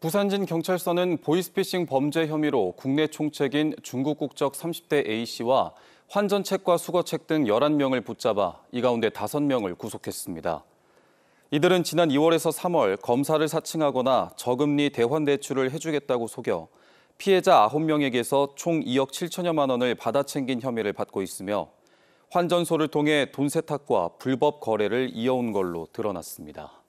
부산진 경찰서는 보이스피싱 범죄 혐의로 국내 총책인 중국 국적 30대 A씨와 환전책과 수거책 등 11명을 붙잡아 이 가운데 5명을 구속했습니다. 이들은 지난 2월에서 3월 검사를 사칭하거나 저금리 대환 대출을 해주겠다고 속여 피해자 9명에게서 총 2억 7천여만 원을 받아챙긴 혐의를 받고 있으며 환전소를 통해 돈 세탁과 불법 거래를 이어온 걸로 드러났습니다.